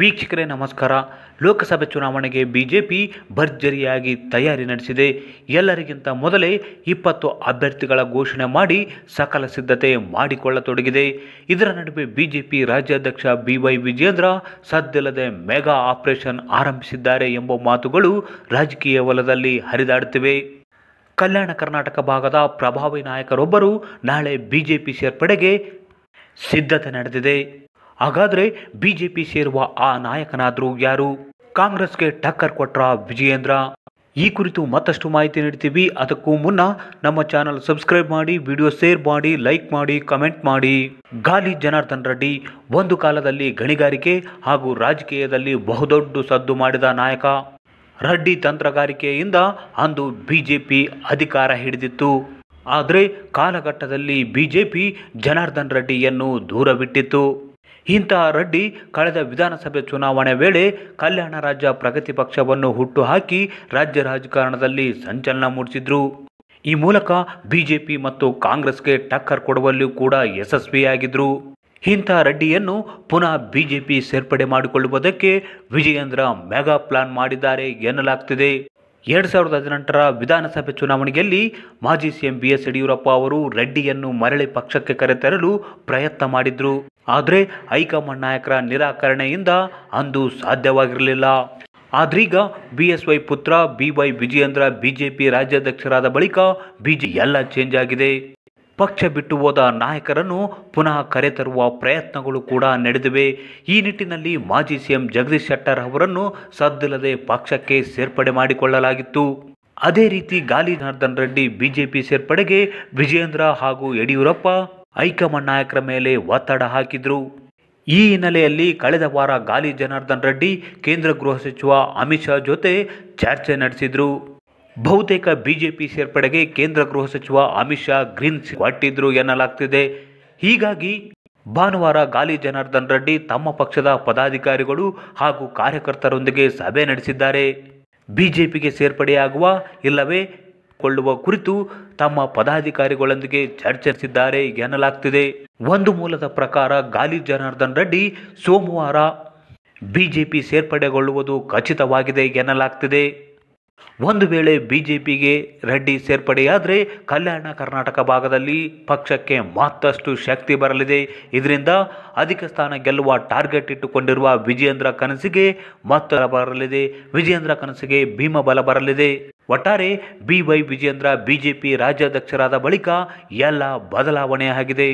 ವೀಕ್ಷಕರೇ ನಮಸ್ಕಾರ ಲೋಕಸಭೆ ಚುನಾವಣೆಗೆ ಬಿಜೆಪಿ ಭರ್ಜರಿಯಾಗಿ ತಯಾರಿ ನಡೆಸಿದೆ ಎಲ್ಲರಿಗಿಂತ ಮೊದಲೇ ಇಪ್ಪತ್ತು ಅಭ್ಯರ್ಥಿಗಳ ಘೋಷಣೆ ಮಾಡಿ ಸಕಲ ಸಿದ್ಧತೆ ಮಾಡಿಕೊಳ್ಳತೊಡಗಿದೆ ಇದರ ನಡುವೆ ಬಿಜೆಪಿ ರಾಜ್ಯಾಧ್ಯಕ್ಷ ಬಿ ವೈ ವಿಜೇಂದ್ರ ಸದ್ದಿಲ್ಲದೆ ಮೆಗಾ ಆಪರೇಷನ್ ಆರಂಭಿಸಿದ್ದಾರೆ ಎಂಬ ಮಾತುಗಳು ರಾಜಕೀಯ ವಲದಲ್ಲಿ ಹರಿದಾಡುತ್ತಿವೆ ಕಲ್ಯಾಣ ಕರ್ನಾಟಕ ಭಾಗದ ಪ್ರಭಾವಿ ನಾಯಕರೊಬ್ಬರು ನಾಳೆ ಬಿಜೆಪಿ ಸೇರ್ಪಡೆಗೆ ಸಿದ್ಧತೆ ನಡೆದಿದೆ ಹಾಗಾದರೆ ಬಿ ಜೆ ಪಿ ಸೇರುವ ಆ ನಾಯಕನಾದರೂ ಯಾರು ಕಾಂಗ್ರೆಸ್ಗೆ ಟಕ್ಕರ್ ಕೊಟ್ರ ವಿಜಯೇಂದ್ರ ಈ ಕುರಿತು ಮತ್ತಷ್ಟು ಮಾಹಿತಿ ನೀಡ್ತೀವಿ ಅದಕ್ಕೂ ಮುನ್ನ ನಮ್ಮ ಚಾನಲ್ ಸಬ್ಸ್ಕ್ರೈಬ್ ಮಾಡಿ ವಿಡಿಯೋ ಶೇರ್ ಮಾಡಿ ಲೈಕ್ ಮಾಡಿ ಕಮೆಂಟ್ ಮಾಡಿ ಗಾಲಿ ಜನಾರ್ದನ್ ರೆಡ್ಡಿ ಒಂದು ಕಾಲದಲ್ಲಿ ಗಣಿಗಾರಿಕೆ ಹಾಗೂ ರಾಜಕೀಯದಲ್ಲಿ ಬಹುದೊಡ್ಡ ಸದ್ದು ಮಾಡಿದ ನಾಯಕ ರೆಡ್ಡಿ ತಂತ್ರಗಾರಿಕೆಯಿಂದ ಅಂದು ಬಿಜೆಪಿ ಅಧಿಕಾರ ಹಿಡಿದಿತ್ತು ಆದರೆ ಕಾಲಘಟ್ಟದಲ್ಲಿ ಬಿಜೆಪಿ ಜನಾರ್ದನ್ ರೆಡ್ಡಿಯನ್ನು ದೂರವಿಟ್ಟಿತ್ತು ಇಂತಹ ರೆಡ್ಡಿ ಕಳೆದ ವಿಧಾನಸಭೆ ಚುನಾವಣೆ ವೇಳೆ ಕಲ್ಯಾಣ ರಾಜ್ಯ ಪ್ರಗತಿ ಪಕ್ಷವನ್ನು ಹುಟ್ಟುಹಾಕಿ ರಾಜ್ಯ ರಾಜಕಾರಣದಲ್ಲಿ ಸಂಚಲನ ಮೂಡಿಸಿದ್ರು ಈ ಮೂಲಕ ಬಿಜೆಪಿ ಮತ್ತು ಕಾಂಗ್ರೆಸ್ಗೆ ಟಕ್ಕರ್ ಕೊಡುವಲ್ಲಿ ಕೂಡ ಯಶಸ್ವಿಯಾಗಿದ್ರು ಇಂಥ ರೆಡ್ಡಿಯನ್ನು ಪುನಃ ಬಿಜೆಪಿ ಸೇರ್ಪಡೆ ಮಾಡಿಕೊಳ್ಳುವುದಕ್ಕೆ ವಿಜಯೇಂದ್ರ ಮೆಗಾ ಪ್ಲಾನ್ ಮಾಡಿದ್ದಾರೆ ಎನ್ನಲಾಗ್ತಿದೆ ಎರಡ್ ಸಾವಿರದ ಹದಿನೆಂಟರ ವಿಧಾನಸಭೆ ಚುನಾವಣೆಯಲ್ಲಿ ಮಾಜಿ ಸಿಎಂ ಬಿ ಎಸ್ ಯಡಿಯೂರಪ್ಪ ಅವರು ರೆಡ್ಡಿಯನ್ನು ಮರಳಿ ಪಕ್ಷಕ್ಕೆ ಕರೆತರಲು ಪ್ರಯತ್ನ ಮಾಡಿದ್ರು ಆದರೆ ಹೈಕಮಾಂಡ್ ನಾಯಕರ ನಿರಾಕರಣೆಯಿಂದ ಅಂದು ಸಾಧ್ಯವಾಗಿರಲಿಲ್ಲ ಆದ್ರೀಗ ಬಿ ಎಸ್ ವೈ ಪುತ್ರ ಬಿ ವೈ ವಿಜಯೇಂದ್ರ ಬಿಜೆಪಿ ರಾಜ್ಯಾಧ್ಯಕ್ಷರಾದ ಬಳಿಕ ಬಿಜೆ ಎಲ್ಲ ಚೇಂಜ್ ಆಗಿದೆ ಪಕ್ಷ ಬಿಟ್ಟು ಹೋದ ನಾಯಕರನ್ನು ಪುನಃ ಕರೆತರುವ ಪ್ರಯತ್ನಗಳು ಕೂಡ ನಡೆದಿವೆ ಈ ನಿಟ್ಟಿನಲ್ಲಿ ಮಾಜಿ ಸಿಎಂ ಜಗದೀಶ್ ಶೆಟ್ಟರ್ ಅವರನ್ನು ಸದ್ದಿಲ್ಲದೆ ಪಕ್ಷಕ್ಕೆ ಸೇರ್ಪಡೆ ಮಾಡಿಕೊಳ್ಳಲಾಗಿತ್ತು ಅದೇ ರೀತಿ ಗಾಲಿ ಜನಾರ್ದನ್ ರೆಡ್ಡಿ ಬಿಜೆಪಿ ಸೇರ್ಪಡೆಗೆ ವಿಜಯೇಂದ್ರ ಹಾಗೂ ಯಡಿಯೂರಪ್ಪ ಹೈಕಮಾಂಡ್ ನಾಯಕರ ಮೇಲೆ ಒತ್ತಡ ಹಾಕಿದ್ರು ಈ ಹಿನ್ನೆಲೆಯಲ್ಲಿ ಕಳೆದ ವಾರ ಗಾಲಿ ಜನಾರ್ದನ್ ರೆಡ್ಡಿ ಕೇಂದ್ರ ಗೃಹ ಸಚಿವ ಅಮಿತ್ ಶಾ ಜೊತೆ ಚರ್ಚೆ ನಡೆಸಿದ್ರು ಬಹುತೇಕ ಬಿಜೆಪಿ ಸೇರ್ಪಡೆಗೆ ಕೇಂದ್ರ ಗೃಹ ಸಚಿವ ಅಮಿತ್ ಶಾ ಗ್ರೀನ್ ಸಿಟ್ಟಿದ್ರು ಎನ್ನಲಾಗ್ತಿದೆ ಹೀಗಾಗಿ ಭಾನುವಾರ ಗಾಲಿ ಜನಾರ್ದನ್ ರೆಡ್ಡಿ ತಮ್ಮ ಪಕ್ಷದ ಪದಾಧಿಕಾರಿಗಳು ಹಾಗೂ ಕಾರ್ಯಕರ್ತರೊಂದಿಗೆ ಸಭೆ ನಡೆಸಿದ್ದಾರೆ ಬಿಜೆಪಿಗೆ ಸೇರ್ಪಡೆಯಾಗುವ ಇಲ್ಲವೇ ಕೊಳ್ಳುವ ಕುರಿತು ತಮ್ಮ ಪದಾಧಿಕಾರಿಗಳೊಂದಿಗೆ ಚರ್ಚಿಸಿದ್ದಾರೆ ಎನ್ನಲಾಗ್ತಿದೆ ಒಂದು ಮೂಲದ ಪ್ರಕಾರ ಗಾಲಿ ಜನಾರ್ದನ್ ರೆಡ್ಡಿ ಸೋಮವಾರ ಬಿಜೆಪಿ ಸೇರ್ಪಡೆಗೊಳ್ಳುವುದು ಖಚಿತವಾಗಿದೆ ಎನ್ನಲಾಗ್ತಿದೆ ಒಂದು ವೇಳೆ ಬಿ ಜೆ ಪಿಗೆ ರೆಡ್ಡಿ ಸೇರ್ಪಡೆಯಾದರೆ ಕಲ್ಯಾಣ ಕರ್ನಾಟಕ ಭಾಗದಲ್ಲಿ ಪಕ್ಷಕ್ಕೆ ಮತ್ತಷ್ಟು ಶಕ್ತಿ ಬರಲಿದೆ ಇದರಿಂದ ಅಧಿಕ ಸ್ಥಾನ ಗೆಲ್ಲುವ ಟಾರ್ಗೆಟ್ ಇಟ್ಟುಕೊಂಡಿರುವ ವಿಜಯೇಂದ್ರ ಕನಸಿಗೆ ಮತ್ತ ಬರಲಿದೆ ವಿಜಯೇಂದ್ರ ಕನಸಿಗೆ ಭೀಮ ಬಲ ಬರಲಿದೆ ಒಟ್ಟಾರೆ ಬಿ ವೈ ವಿಜಯೇಂದ್ರ ಬಿಜೆಪಿ ರಾಜ್ಯಾಧ್ಯಕ್ಷರಾದ ಬಳಿಕ ಎಲ್ಲ ಬದಲಾವಣೆ ಆಗಿದೆ